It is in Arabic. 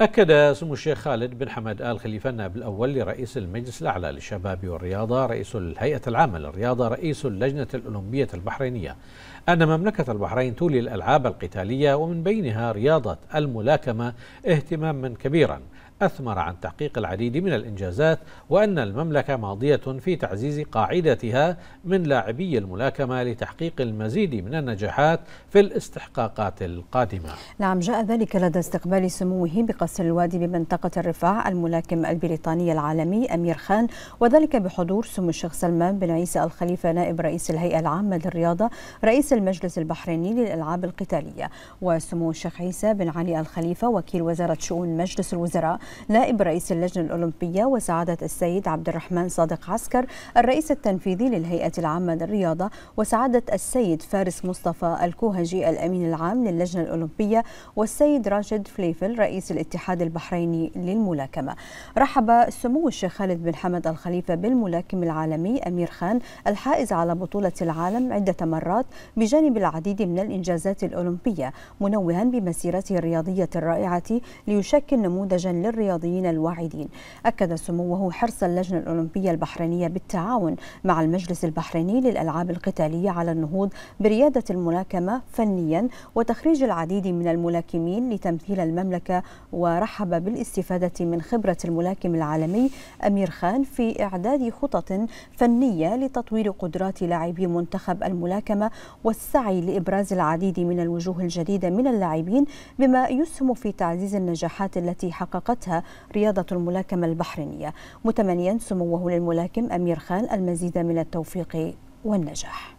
أكد سمو الشيخ خالد بن حمد آل خليفة النائب الأول لرئيس المجلس الأعلى للشباب والرياضة رئيس الهيئة العامة للرياضة رئيس اللجنة الأولمبية البحرينية أن مملكة البحرين تولي الألعاب القتالية ومن بينها رياضة الملاكمة اهتماما كبيرا أثمر عن تحقيق العديد من الإنجازات وأن المملكة ماضية في تعزيز قاعدتها من لاعبي الملاكمة لتحقيق المزيد من النجاحات في الاستحقاقات القادمة نعم جاء ذلك لدى استقبال سموه بقصر الوادي بمنطقة الرفاع الملاكم البريطاني العالمي أمير خان وذلك بحضور سمو الشيخ سلمان بن عيسى الخليفة نائب رئيس الهيئة العامة للرياضة رئيس المجلس البحريني للألعاب القتالية وسمو الشيخ عيسى بن علي الخليفة وكيل وزارة شؤون مجلس الوزراء نائب رئيس اللجنة الأولمبية وسعادة السيد عبد الرحمن صادق عسكر الرئيس التنفيذي للهيئة العامة للرياضة وسعادة السيد فارس مصطفى الكوهجي الأمين العام للجنة الأولمبية والسيد راشد فليفل رئيس الاتحاد البحريني للملاكمة رحب سمو الشيخ خالد بن حمد الخليفة بالملاكم العالمي أمير خان الحائز على بطولة العالم عدة مرات بجانب العديد من الإنجازات الأولمبية منوها بمسيرته الرياضية الرائعة ليشكل نموذجا للرياضة الرياضيين الواعدين أكد سموه حرص اللجنة الأولمبية البحرينية بالتعاون مع المجلس البحريني للألعاب القتالية على النهوض بريادة الملاكمة فنيا وتخريج العديد من الملاكمين لتمثيل المملكة ورحب بالاستفادة من خبرة الملاكم العالمي أمير خان في إعداد خطط فنية لتطوير قدرات لاعبي منتخب الملاكمة والسعي لإبراز العديد من الوجوه الجديدة من اللاعبين بما يسهم في تعزيز النجاحات التي حققتها أطلقتها رياضة الملاكمة البحرينية متمنيا سموه للملاكم أمير خان المزيد من التوفيق والنجاح